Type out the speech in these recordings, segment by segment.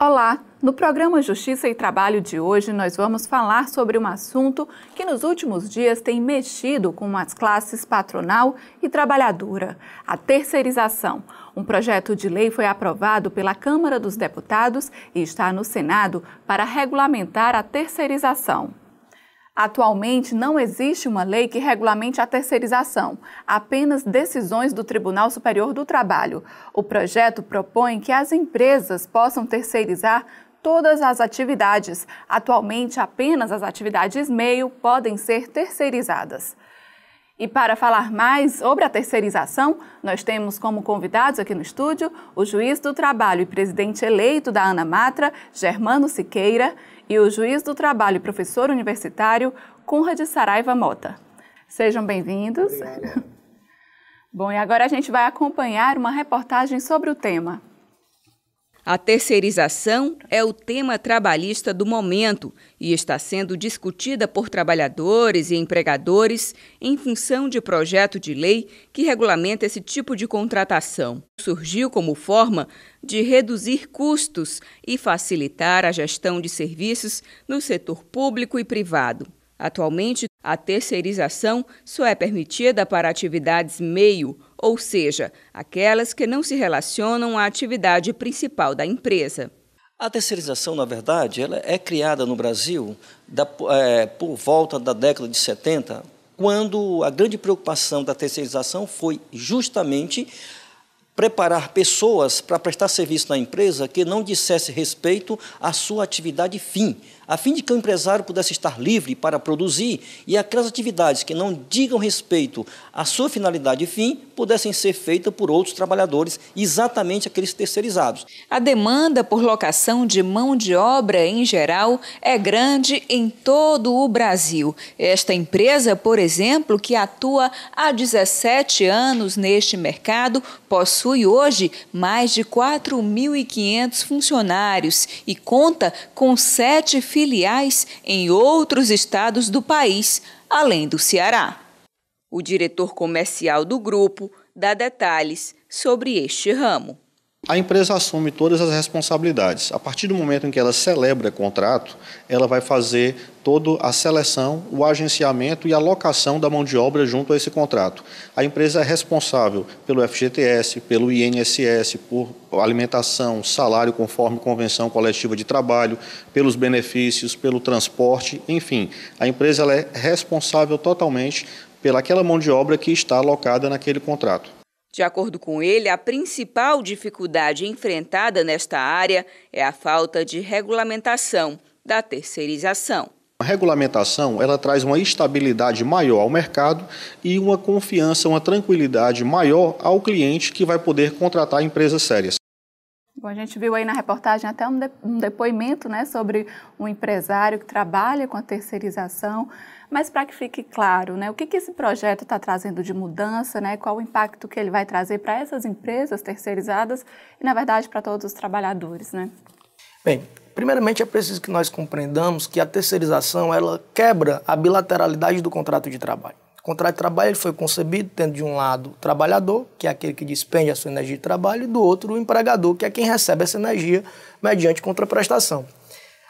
Olá! No programa Justiça e Trabalho de hoje, nós vamos falar sobre um assunto que nos últimos dias tem mexido com as classes patronal e trabalhadora: a terceirização. Um projeto de lei foi aprovado pela Câmara dos Deputados e está no Senado para regulamentar a terceirização. Atualmente não existe uma lei que regulamente a terceirização, apenas decisões do Tribunal Superior do Trabalho. O projeto propõe que as empresas possam terceirizar todas as atividades. Atualmente, apenas as atividades meio podem ser terceirizadas. E para falar mais sobre a terceirização, nós temos como convidados aqui no estúdio o juiz do trabalho e presidente eleito da Ana Matra, Germano Siqueira, e o juiz do trabalho e professor universitário, Conrad Saraiva Mota. Sejam bem-vindos. Bom, e agora a gente vai acompanhar uma reportagem sobre o tema a terceirização é o tema trabalhista do momento e está sendo discutida por trabalhadores e empregadores em função de projeto de lei que regulamenta esse tipo de contratação. Surgiu como forma de reduzir custos e facilitar a gestão de serviços no setor público e privado. Atualmente, a terceirização só é permitida para atividades meio, ou seja, aquelas que não se relacionam à atividade principal da empresa. A terceirização, na verdade, ela é criada no Brasil da, é, por volta da década de 70, quando a grande preocupação da terceirização foi justamente preparar pessoas para prestar serviço na empresa que não dissesse respeito à sua atividade fim, a fim de que o empresário pudesse estar livre para produzir e aquelas atividades que não digam respeito à sua finalidade e fim pudessem ser feitas por outros trabalhadores, exatamente aqueles terceirizados. A demanda por locação de mão de obra em geral é grande em todo o Brasil. Esta empresa, por exemplo, que atua há 17 anos neste mercado, possui hoje mais de 4.500 funcionários e conta com sete filhos filiais em outros estados do país, além do Ceará. O diretor comercial do grupo dá detalhes sobre este ramo. A empresa assume todas as responsabilidades. A partir do momento em que ela celebra contrato, ela vai fazer toda a seleção, o agenciamento e a locação da mão de obra junto a esse contrato. A empresa é responsável pelo FGTS, pelo INSS, por alimentação, salário conforme convenção coletiva de trabalho, pelos benefícios, pelo transporte, enfim. A empresa é responsável totalmente pelaquela mão de obra que está alocada naquele contrato. De acordo com ele, a principal dificuldade enfrentada nesta área é a falta de regulamentação da terceirização. A regulamentação ela traz uma estabilidade maior ao mercado e uma confiança, uma tranquilidade maior ao cliente que vai poder contratar empresas sérias. Bom, a gente viu aí na reportagem até um, de, um depoimento né, sobre um empresário que trabalha com a terceirização, mas para que fique claro, né, o que, que esse projeto está trazendo de mudança, né, qual o impacto que ele vai trazer para essas empresas terceirizadas e, na verdade, para todos os trabalhadores. Né? Bem, primeiramente é preciso que nós compreendamos que a terceirização ela quebra a bilateralidade do contrato de trabalho. O contrato de trabalho ele foi concebido tendo de um lado o trabalhador, que é aquele que despende a sua energia de trabalho, e do outro o empregador, que é quem recebe essa energia mediante contraprestação.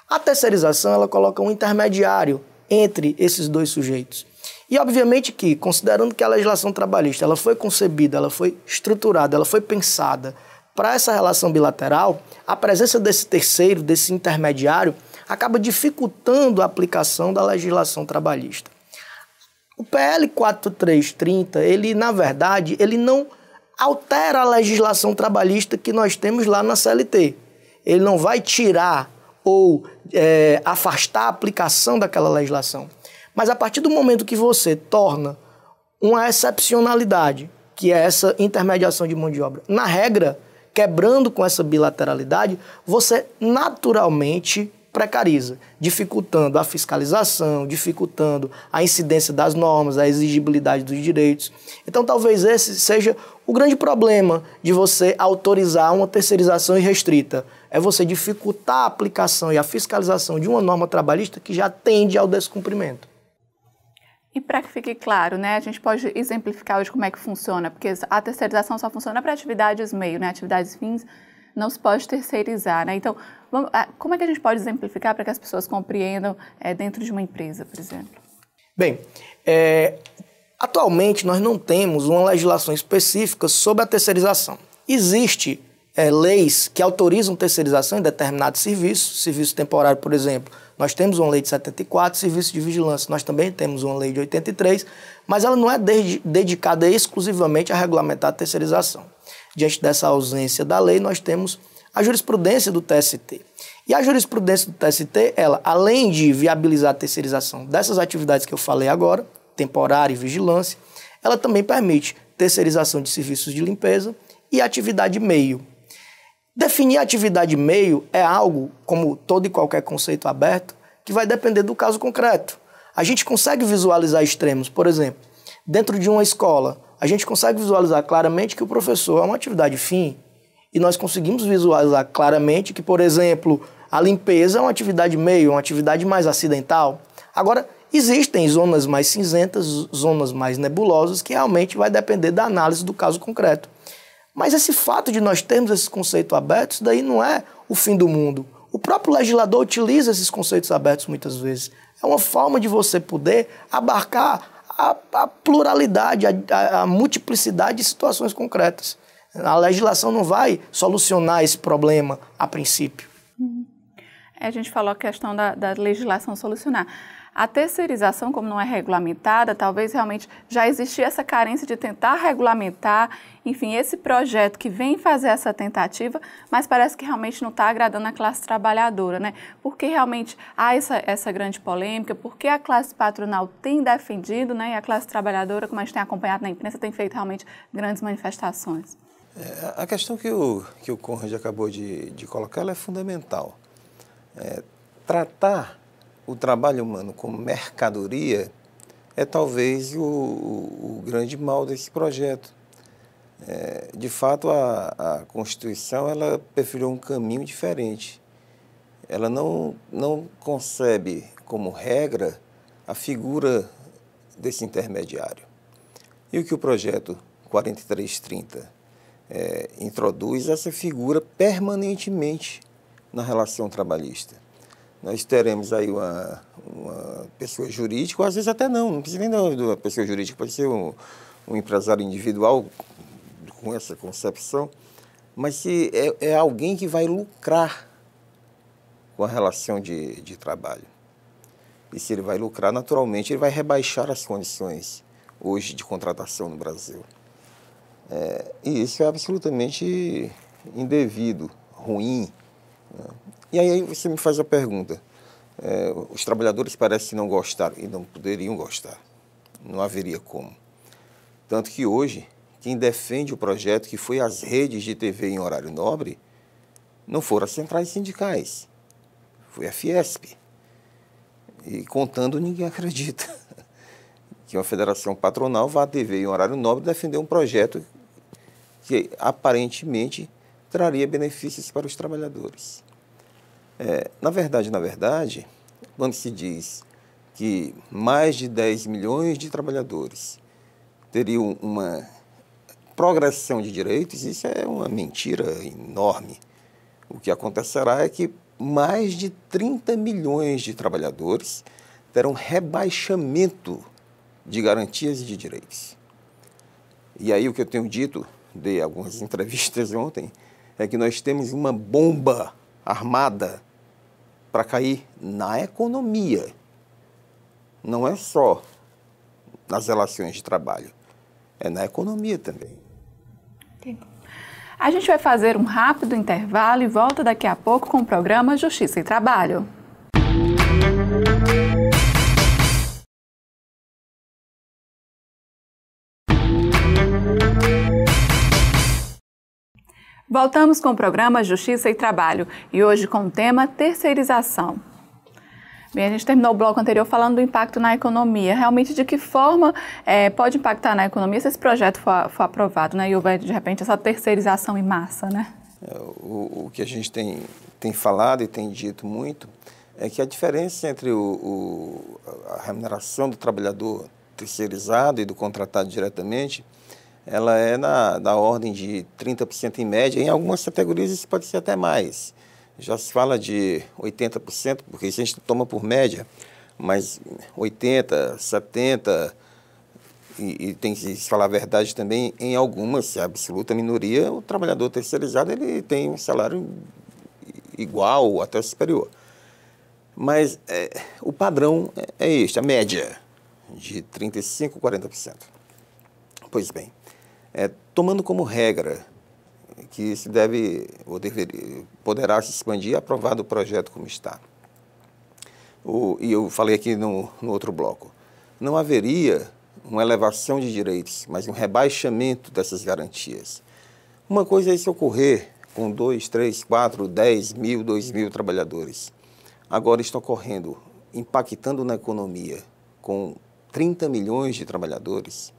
A terceirização ela coloca um intermediário entre esses dois sujeitos. E obviamente que, considerando que a legislação trabalhista ela foi concebida, ela foi estruturada, ela foi pensada para essa relação bilateral, a presença desse terceiro, desse intermediário, acaba dificultando a aplicação da legislação trabalhista. O PL 4330, ele na verdade, ele não altera a legislação trabalhista que nós temos lá na CLT. Ele não vai tirar ou é, afastar a aplicação daquela legislação. Mas a partir do momento que você torna uma excepcionalidade, que é essa intermediação de mão de obra, na regra, quebrando com essa bilateralidade, você naturalmente precariza, dificultando a fiscalização, dificultando a incidência das normas, a exigibilidade dos direitos. Então, talvez esse seja o grande problema de você autorizar uma terceirização irrestrita. É você dificultar a aplicação e a fiscalização de uma norma trabalhista que já tende ao descumprimento. E para que fique claro, né, a gente pode exemplificar hoje como é que funciona, porque a terceirização só funciona para atividades meio, né, atividades fins não se pode terceirizar, né? Então, Vamos, ah, como é que a gente pode exemplificar para que as pessoas compreendam é, dentro de uma empresa, por exemplo? Bem, é, atualmente nós não temos uma legislação específica sobre a terceirização. Existe é, leis que autorizam terceirização em determinados serviços, serviço temporário, por exemplo. Nós temos uma lei de 74, serviço de vigilância, nós também temos uma lei de 83, mas ela não é de dedicada exclusivamente a regulamentar a terceirização. Diante dessa ausência da lei, nós temos a jurisprudência do TST. E a jurisprudência do TST, ela, além de viabilizar a terceirização dessas atividades que eu falei agora, temporária e vigilância, ela também permite terceirização de serviços de limpeza e atividade meio. Definir atividade meio é algo, como todo e qualquer conceito aberto, que vai depender do caso concreto. A gente consegue visualizar extremos, por exemplo, dentro de uma escola, a gente consegue visualizar claramente que o professor é uma atividade fim, e nós conseguimos visualizar claramente que, por exemplo, a limpeza é uma atividade meio, uma atividade mais acidental. Agora, existem zonas mais cinzentas, zonas mais nebulosas, que realmente vai depender da análise do caso concreto. Mas esse fato de nós termos esses conceitos abertos, daí não é o fim do mundo. O próprio legislador utiliza esses conceitos abertos muitas vezes. É uma forma de você poder abarcar a, a pluralidade, a, a multiplicidade de situações concretas. A legislação não vai solucionar esse problema a princípio. Uhum. A gente falou a questão da, da legislação solucionar. A terceirização, como não é regulamentada, talvez realmente já existia essa carência de tentar regulamentar. Enfim, esse projeto que vem fazer essa tentativa, mas parece que realmente não está agradando a classe trabalhadora, né? Porque realmente há essa, essa grande polêmica, porque a classe patronal tem defendido, né? E a classe trabalhadora, como a gente tem acompanhado na imprensa, tem feito realmente grandes manifestações. É, a questão que o, que o Conrad acabou de, de colocar ela é fundamental. É, tratar o trabalho humano como mercadoria é talvez o, o grande mal desse projeto. É, de fato, a, a Constituição ela perfilou um caminho diferente. Ela não, não concebe como regra a figura desse intermediário. E o que o projeto 4330 é, introduz essa figura permanentemente na relação trabalhista. Nós teremos aí uma, uma pessoa jurídica, ou às vezes até não, não precisa nem de uma pessoa jurídica, pode ser um, um empresário individual com essa concepção, mas se é, é, alguém que vai lucrar com a relação de, de trabalho. E se ele vai lucrar, naturalmente, ele vai rebaixar as condições hoje de contratação no Brasil. É, e isso é absolutamente indevido, ruim. Né? E aí você me faz a pergunta: é, os trabalhadores parecem não gostar e não poderiam gostar, não haveria como. Tanto que hoje, quem defende o projeto que foi as redes de TV em horário nobre não foram as centrais sindicais, foi a Fiesp. E contando, ninguém acredita que uma federação patronal vá à TV em horário nobre defender um projeto que aparentemente traria benefícios para os trabalhadores. É, na verdade, na verdade, quando se diz que mais de 10 milhões de trabalhadores teriam uma progressão de direitos, isso é uma mentira enorme. O que acontecerá é que mais de 30 milhões de trabalhadores terão rebaixamento de garantias e de direitos. E aí o que eu tenho dito dei algumas entrevistas ontem, é que nós temos uma bomba armada para cair na economia. Não é só nas relações de trabalho, é na economia também. A gente vai fazer um rápido intervalo e volta daqui a pouco com o programa Justiça e Trabalho. Voltamos com o programa Justiça e Trabalho e hoje com o tema terceirização. Bem, a gente terminou o bloco anterior falando do impacto na economia. Realmente, de que forma é, pode impactar na economia se esse projeto for, for, aprovado né? e houver, de repente, essa terceirização em massa? Né? É, o, o, que a gente tem, tem falado e tem dito muito é que a diferença entre o, o a remuneração do trabalhador terceirizado e do contratado diretamente ela é na, da ordem de 30% em média, em algumas categorias isso pode ser até mais. Já se fala de 80%, porque isso a gente toma por média, mas 80%, 70%, e, e tem que se falar a verdade também, em algumas, a absoluta minoria, o trabalhador terceirizado ele tem um salário igual ou até superior. Mas é, o padrão é, é este, a média de 35% a 40%. Pois bem, é, tomando como regra que se deve ou deveria, poderá se expandir, aprovado o projeto como está. O, e eu falei aqui no, no outro bloco, não haveria uma elevação de direitos, mas um rebaixamento dessas garantias. Uma coisa é isso ocorrer com 2, 3, 4, 10 mil, 2 mil trabalhadores. Agora está ocorrendo, impactando na economia com 30 milhões de trabalhadores,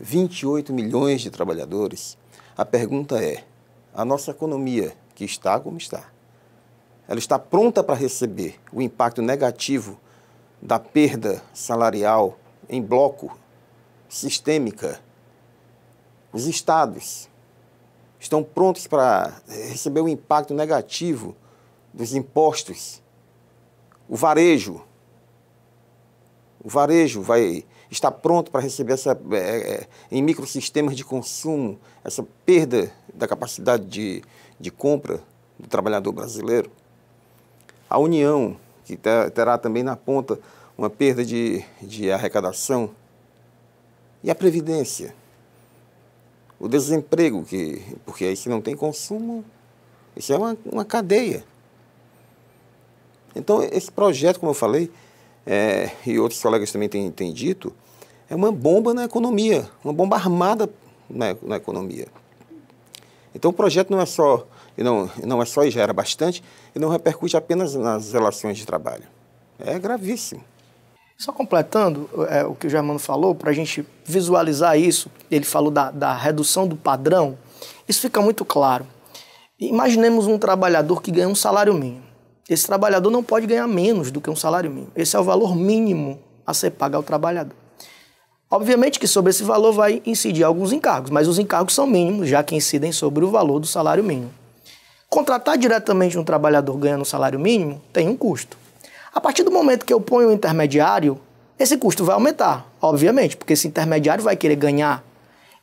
28 milhões de trabalhadores, a pergunta é: a nossa economia, que está como está, ela está pronta para receber o impacto negativo da perda salarial em bloco sistêmica? Os estados estão prontos para receber o impacto negativo dos impostos? O varejo. O varejo vai está pronto para receber essa, é, é, em microsistemas de consumo, essa perda da capacidade de, de compra do trabalhador brasileiro. A União, que terá também na ponta uma perda de, de arrecadação. E a Previdência? O desemprego, que, porque aí se não tem consumo, isso é uma, uma cadeia. Então, esse projeto, como eu falei, é, e outros colegas também têm, têm dito, é uma bomba na economia, uma bomba armada na, na economia. Então o projeto não é só e não, não é só e gera bastante, e não repercute apenas nas relações de trabalho. É gravíssimo. Só completando é, o que o Germano falou, para a gente visualizar isso, ele falou da, da redução do padrão, isso fica muito claro. Imaginemos um trabalhador que ganha um salário mínimo. Esse trabalhador não pode ganhar menos do que um salário mínimo. Esse é o valor mínimo a ser pago ao trabalhador. Obviamente que sobre esse valor vai incidir alguns encargos, mas os encargos são mínimos, já que incidem sobre o valor do salário mínimo. Contratar diretamente um trabalhador ganhando um salário mínimo tem um custo. A partir do momento que eu ponho um intermediário, esse custo vai aumentar, obviamente, porque esse intermediário vai querer ganhar.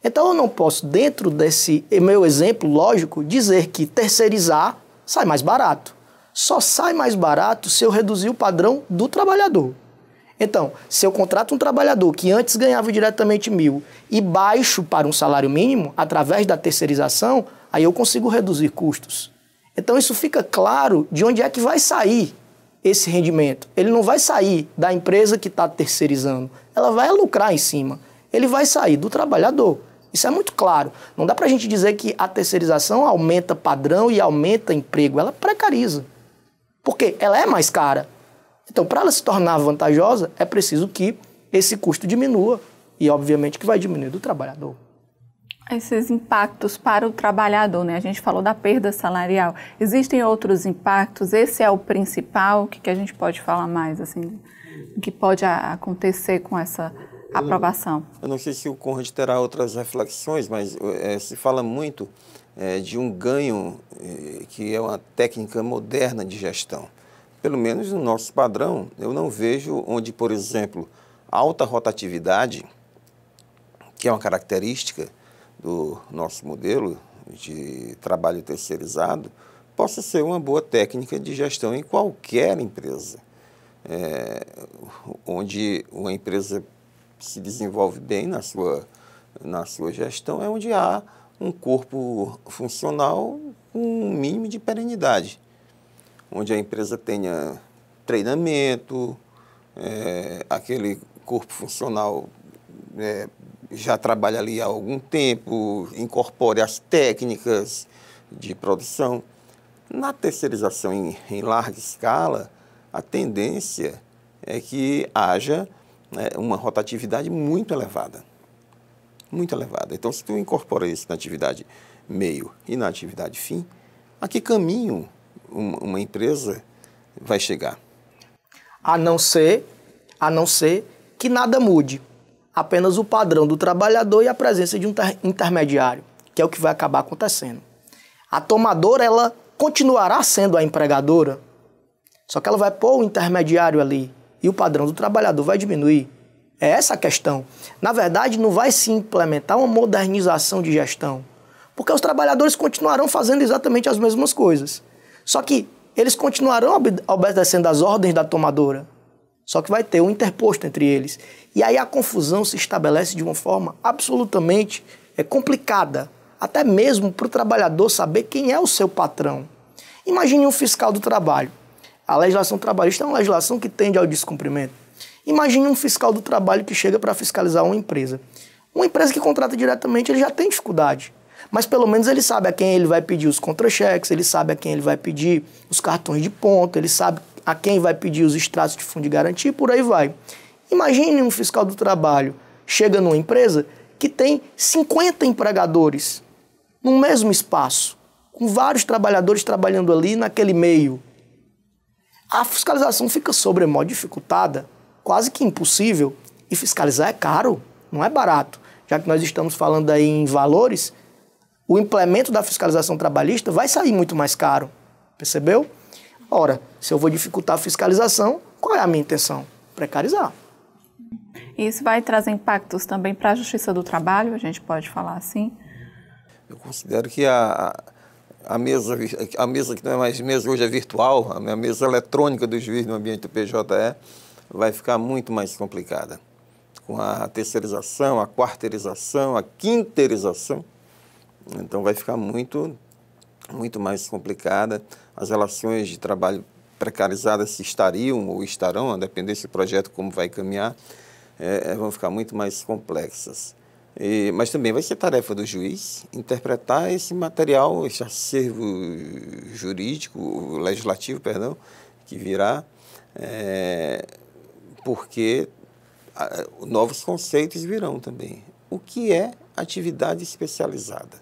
Então eu não posso, dentro desse meu exemplo lógico, dizer que terceirizar sai mais barato só sai mais barato se eu reduzir o padrão do trabalhador. Então, se eu contrato um trabalhador que antes ganhava diretamente mil e baixo para um salário mínimo, através da terceirização, aí eu consigo reduzir custos. Então, isso fica claro de onde é que vai sair esse rendimento. Ele não vai sair da empresa que está terceirizando, ela vai lucrar em cima. Ele vai sair do trabalhador. Isso é muito claro. Não dá para a gente dizer que a terceirização aumenta padrão e aumenta emprego, ela precariza. Porque ela é mais cara. Então, para ela se tornar vantajosa, é preciso que esse custo diminua. E, obviamente, que vai diminuir do trabalhador. Esses impactos para o trabalhador, né? A gente falou da perda salarial. Existem outros impactos? Esse é o principal? O que, que a gente pode falar mais, assim, que pode acontecer com essa aprovação? Eu não, eu não sei se o Conrad terá outras reflexões, mas é, se fala muito é, de um ganho é, que é uma técnica moderna de gestão. Pelo menos no nosso padrão, eu não vejo onde, por exemplo, alta rotatividade, que é uma característica do nosso modelo de trabalho terceirizado, possa ser uma boa técnica de gestão em qualquer empresa. É, onde uma empresa se desenvolve bem na sua, na sua gestão é onde há um corpo funcional com um mínimo de perenidade, onde a empresa tenha treinamento, é, aquele corpo funcional é, já trabalha ali há algum tempo, incorpore as técnicas de produção. Na terceirização em, em larga escala, a tendência é que haja né, uma rotatividade muito elevada muito elevada. Então, se tu incorpora isso na atividade meio e na atividade fim, a que caminho uma empresa vai chegar? A não ser, a não ser que nada mude, apenas o padrão do trabalhador e a presença de um intermediário, que é o que vai acabar acontecendo. A tomadora ela continuará sendo a empregadora, só que ela vai pôr o intermediário ali e o padrão do trabalhador vai diminuir. É essa a questão. Na verdade, não vai se implementar uma modernização de gestão, porque os trabalhadores continuarão fazendo exatamente as mesmas coisas. Só que eles continuarão obedecendo às ordens da tomadora, só que vai ter um interposto entre eles. E aí a confusão se estabelece de uma forma absolutamente é, complicada, até mesmo para o trabalhador saber quem é o seu patrão. Imagine um fiscal do trabalho. A legislação trabalhista é uma legislação que tende ao descumprimento. Imagine um fiscal do trabalho que chega para fiscalizar uma empresa. Uma empresa que contrata diretamente, ele já tem dificuldade. Mas pelo menos ele sabe a quem ele vai pedir os contra-cheques, ele sabe a quem ele vai pedir os cartões de ponto, ele sabe a quem vai pedir os extratos de fundo de garantia e por aí vai. Imagine um fiscal do trabalho chega numa empresa que tem 50 empregadores no mesmo espaço, com vários trabalhadores trabalhando ali naquele meio. A fiscalização fica sobremodo é dificultada quase que impossível. E fiscalizar é caro, não é barato. Já que nós estamos falando aí em valores, o implemento da fiscalização trabalhista vai sair muito mais caro. Percebeu? Ora, se eu vou dificultar a fiscalização, qual é a minha intenção? Precarizar. Isso vai trazer impactos também para a justiça do trabalho, a gente pode falar assim? Eu considero que a, a mesa, a mesa que não é mais mesa, hoje é virtual, a minha mesa eletrônica do juiz no ambiente do PJE, vai ficar muito mais complicada. Com a terceirização, a quarteirização, a quinterização, então vai ficar muito, muito mais complicada. As relações de trabalho precarizadas se estariam ou estarão, a depender se o projeto como vai caminhar, é, é vão ficar muito mais complexas. E, mas também vai ser tarefa do juiz interpretar esse material, esse acervo jurídico, legislativo, perdão, que virá, é, porque novos conceitos virão também. O que é atividade especializada?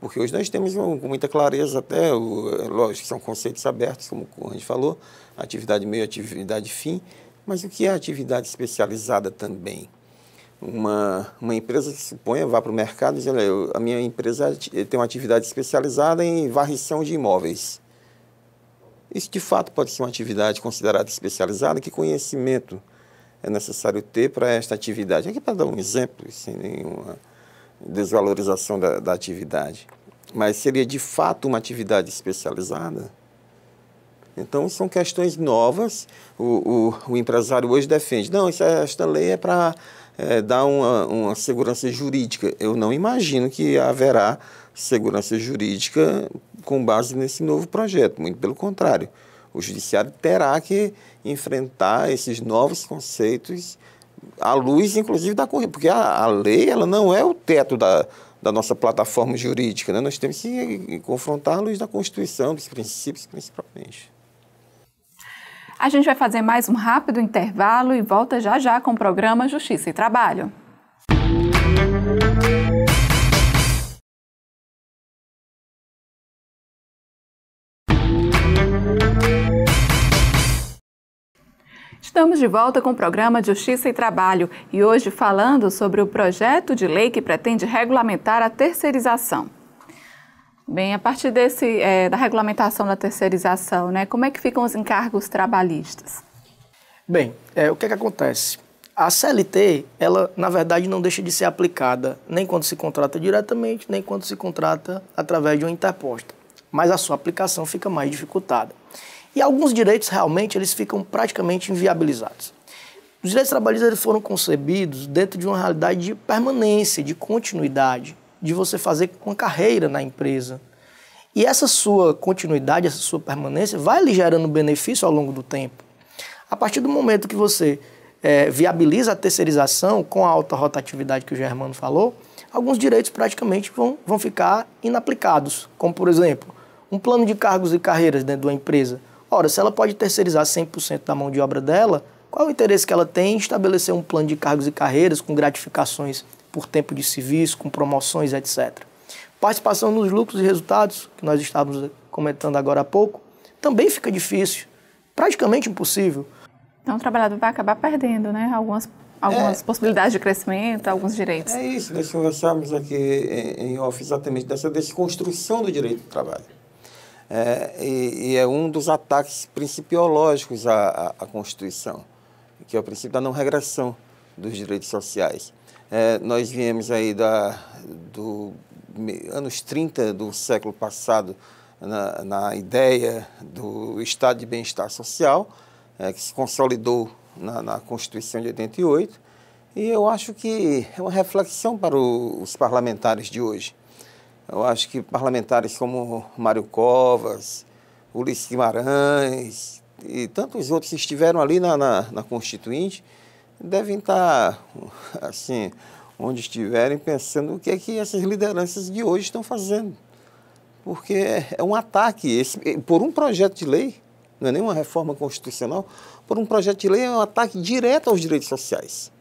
Porque hoje nós temos com muita clareza, até, é lógico, são conceitos abertos, como o gente falou, atividade meio, atividade fim, mas o que é atividade especializada também? Uma, uma empresa que suponha vá para o mercado e diz, olha, a minha empresa eh, tem uma atividade especializada em varrição de imóveis. Isso, de fato, pode ser uma atividade considerada especializada. Que conhecimento é necessário ter para esta atividade? Aqui para dar um exemplo, sem nenhuma desvalorização da, da atividade. Mas seria, de fato, uma atividade especializada? Então, são questões novas. O, o, o, empresário hoje defende. Não, esta lei é para é, dar uma, uma, segurança jurídica. Eu não imagino que haverá segurança jurídica com base nesse novo projeto, muito pelo contrário. O judiciário terá que enfrentar esses novos conceitos à luz, inclusive, da corrida, porque a, a lei ela não é o teto da, da nossa plataforma jurídica. Né? Nós temos que confrontar a luz da Constituição, dos princípios, principalmente. A gente vai fazer mais um rápido intervalo e volta já já com o programa Justiça e Trabalho. Estamos de volta com o programa Justiça e Trabalho e hoje falando sobre o projeto de lei que pretende regulamentar a terceirização. Bem, a partir desse, é, da regulamentação da terceirização, né, como é que ficam os encargos trabalhistas? Bem, é, o que, é que acontece? A CLT, ela, na verdade, não deixa de ser aplicada nem quando se contrata diretamente, nem quando se contrata através de uma interposta. Mas a sua aplicação fica mais dificultada. E alguns direitos realmente eles ficam praticamente inviabilizados. Os direitos trabalhistas eles foram concebidos dentro de uma realidade de permanência, de continuidade, de você fazer uma carreira na empresa. E essa sua continuidade, essa sua permanência, vai lhe gerando benefício ao longo do tempo. A partir do momento que você é, viabiliza a terceirização com a alta rotatividade que o Germano falou, alguns direitos praticamente vão, vão ficar inaplicados, como, por exemplo, um plano de cargos e carreiras dentro de uma empresa Ora, se ela pode terceirizar 100% da mão de obra dela, qual é o interesse que ela tem em estabelecer um plano de cargos e carreiras com gratificações por tempo de serviço, com promoções, etc. Participação nos lucros e resultados, que nós estávamos comentando agora há pouco, também fica difícil, praticamente impossível. Então o trabalhador vai acabar perdendo né? algumas, algumas é, possibilidades de crescimento, alguns direitos. É isso, nós conversamos aqui em off exatamente dessa desconstrução do direito do trabalho. É, e, e, é um dos ataques principiológicos à, à, Constituição, que é o princípio da não regressão dos direitos sociais. É, nós viemos aí da, do anos 30 do século passado na, na ideia do Estado de Bem-Estar Social, é, que se consolidou na, na, Constituição de 88, e eu acho que é uma reflexão para o, os parlamentares de hoje eu acho que parlamentares como Mário Covas, Ulisses Guimarães e tantos outros que estiveram ali na, na, na Constituinte devem estar, assim, onde estiverem, pensando o que é que essas lideranças de hoje estão fazendo. Porque é um ataque esse, por um projeto de lei, não é nenhuma reforma constitucional, por um projeto de lei é um ataque direto aos direitos sociais.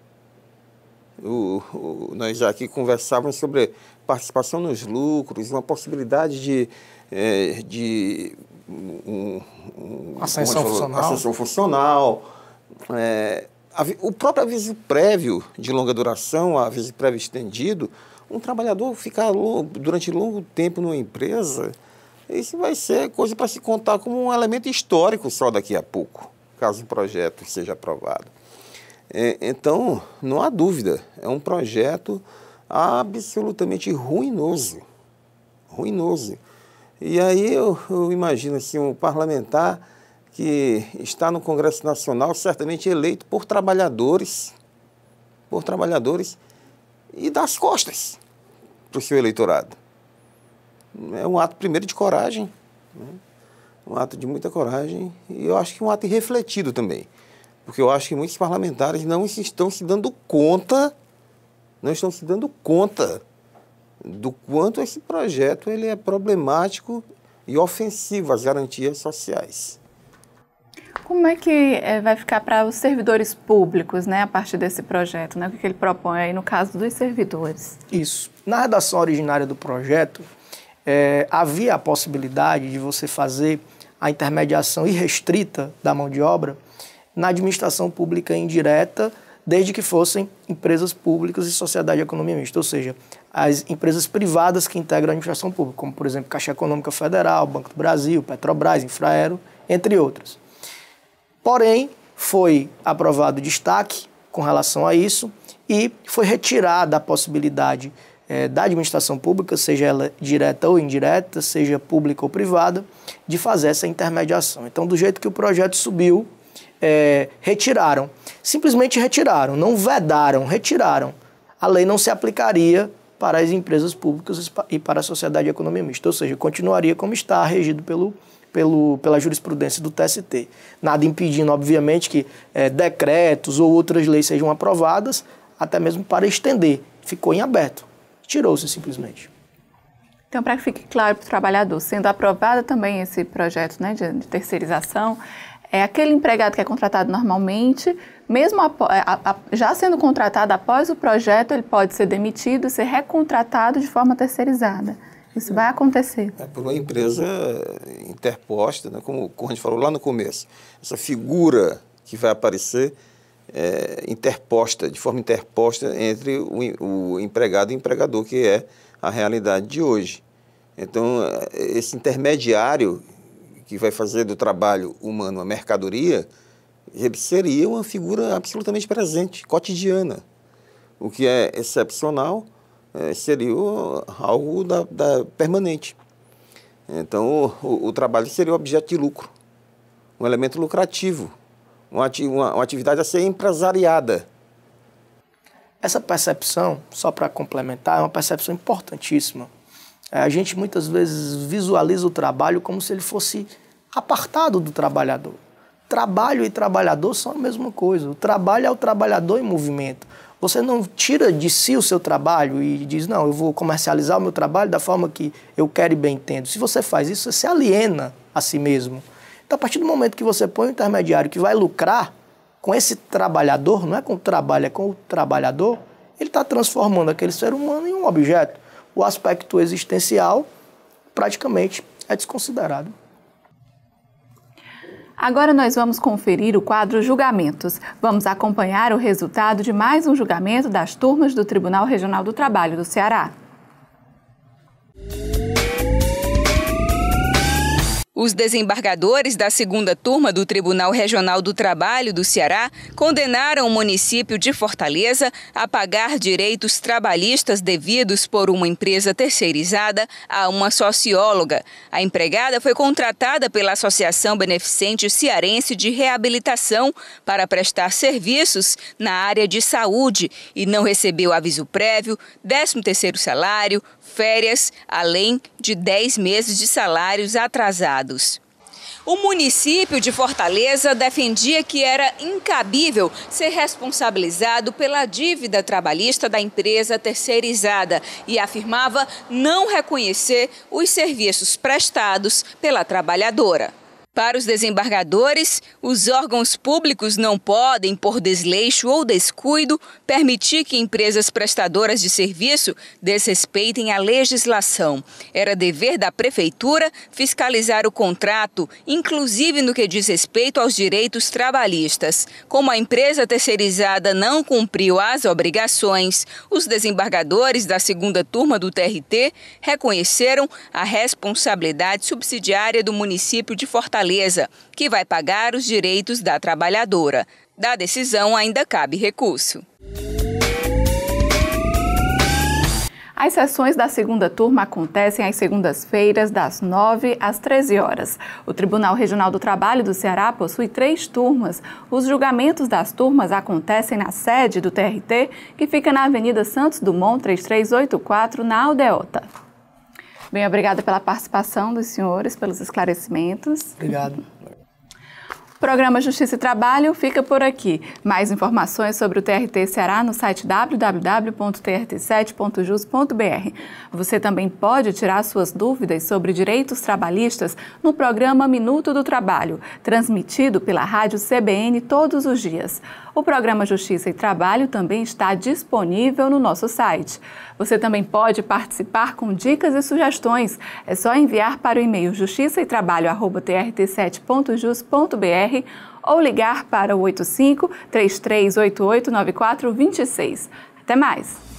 O, o, nós aqui conversávamos sobre participação nos lucros, uma possibilidade de, é, de um, um, ascensão, é funcional. ascensão funcional. É, o próprio aviso prévio de longa duração, aviso prévio estendido, um trabalhador ficar durante longo tempo numa empresa, isso vai ser coisa para se contar como um elemento histórico só daqui a pouco, caso o projeto seja aprovado. É, então, não há dúvida, é um projeto absolutamente ruinoso. Ruinoso. E aí eu, eu imagino assim, um parlamentar que está no Congresso Nacional, certamente eleito por trabalhadores, por trabalhadores, e das costas para o seu eleitorado. É um ato, primeiro, de coragem, né? um ato de muita coragem, e eu acho que um ato refletido também, porque eu acho que muitos parlamentares não estão se dando conta não estão se dando conta do quanto esse projeto ele é problemático e ofensivo às garantias sociais. Como é que eh, vai ficar para os servidores públicos, né, a partir desse projeto, né? O que ele propõe aí no caso dos servidores? Isso. Na redação originária do projeto, é, havia a possibilidade de você fazer a intermediação irrestrita da mão de obra na administração pública indireta desde que fossem empresas públicas e sociedade de economia mista, ou seja, as empresas privadas que integram a administração pública, como, por exemplo, Caixa Econômica Federal, Banco do Brasil, Petrobras, Infraero, entre outras. Porém, foi aprovado destaque com relação a isso e foi retirada a possibilidade eh, da administração pública, seja ela direta ou indireta, seja pública ou privada, de fazer essa intermediação. Então, do jeito que o projeto subiu, é, retiraram. Simplesmente retiraram, não vedaram, retiraram. A lei não se aplicaria para as empresas públicas e para a sociedade economia mista, ou seja, continuaria como está, regido pelo, pelo, pela jurisprudência do TST. Nada impedindo, obviamente, que é, decretos ou outras leis sejam aprovadas, até mesmo para estender. Ficou em aberto, tirou-se simplesmente. Então, para que fique claro para o trabalhador, sendo aprovado também esse projeto né, de terceirização, é aquele empregado que é contratado normalmente, mesmo a, é, a, a, já sendo contratado após o projeto, ele pode ser demitido e ser recontratado de forma terceirizada. Isso vai acontecer. É por uma empresa eh, interposta, né? como o gente falou lá no começo. Essa figura que vai aparecer é, interposta, de forma interposta entre o, o empregado e o empregador, que é a realidade de hoje. Então, eh, esse intermediário que vai fazer do trabalho humano uma mercadoria, seria uma figura absolutamente presente, cotidiana. O que é excepcional é, seria algo da, da permanente. Então, o, o, trabalho seria objeto de lucro, um elemento lucrativo, uma, uma, uma atividade a ser empresariada. Essa percepção, só para complementar, é uma percepção importantíssima é, a gente muitas vezes visualiza o trabalho como se ele fosse apartado do trabalhador. Trabalho e trabalhador são a mesma coisa. O trabalho é o trabalhador em movimento. Você não tira de si o seu trabalho e diz, não, eu vou comercializar o meu trabalho da forma que eu quero e bem entendo. Se você faz isso, você se aliena a si mesmo. Então, a partir do momento que você põe um intermediário que vai lucrar com esse trabalhador, não é com o trabalho, é com o trabalhador, ele está transformando aquele ser humano em um objeto o aspecto existencial praticamente é desconsiderado. Agora nós vamos conferir o quadro Julgamentos. Vamos acompanhar o resultado de mais um julgamento das turmas do Tribunal Regional do Trabalho do Ceará. Os desembargadores da segunda turma do Tribunal Regional do Trabalho do Ceará condenaram o município de Fortaleza a pagar direitos trabalhistas devidos por uma empresa terceirizada a uma socióloga. A empregada foi contratada pela Associação Beneficente Cearense de Reabilitação para prestar serviços na área de saúde e não recebeu aviso prévio, 13º salário, férias, além de 10 meses de salários atrasados. O município de Fortaleza defendia que era incabível ser responsabilizado pela dívida trabalhista da empresa terceirizada e afirmava não reconhecer os serviços prestados pela trabalhadora. Para os desembargadores, os órgãos públicos não podem, por desleixo ou descuido, permitir que empresas prestadoras de serviço desrespeitem a legislação. Era dever da Prefeitura fiscalizar o contrato, inclusive no que diz respeito aos direitos trabalhistas. Como a empresa terceirizada não cumpriu as obrigações, os desembargadores da segunda turma do TRT reconheceram a responsabilidade subsidiária do município de Fortaleza Fortaleza, que vai pagar os direitos da trabalhadora. Da decisão ainda cabe recurso. As sessões da segunda turma acontecem às segundas-feiras, das 9 às 13 horas. O Tribunal Regional do Trabalho do Ceará possui três turmas. Os julgamentos das turmas acontecem na sede do TRT, que fica na Avenida Santos Dumont 3384, na Aldeota. Bem, obrigada pela participação dos senhores, pelos esclarecimentos. Obrigado. O programa Justiça e Trabalho fica por aqui. Mais informações sobre o TRT Ceará no site www.trt7.jus.br. Você também pode tirar suas dúvidas sobre direitos trabalhistas no programa Minuto do Trabalho, transmitido pela Rádio CBN todos os dias. O programa Justiça e Trabalho também está disponível no nosso site. Você também pode participar com dicas e sugestões. É só enviar para o e-mail justiçaetrabalho@trt7.jus.br ou ligar para o 85 3388 9426. Até mais!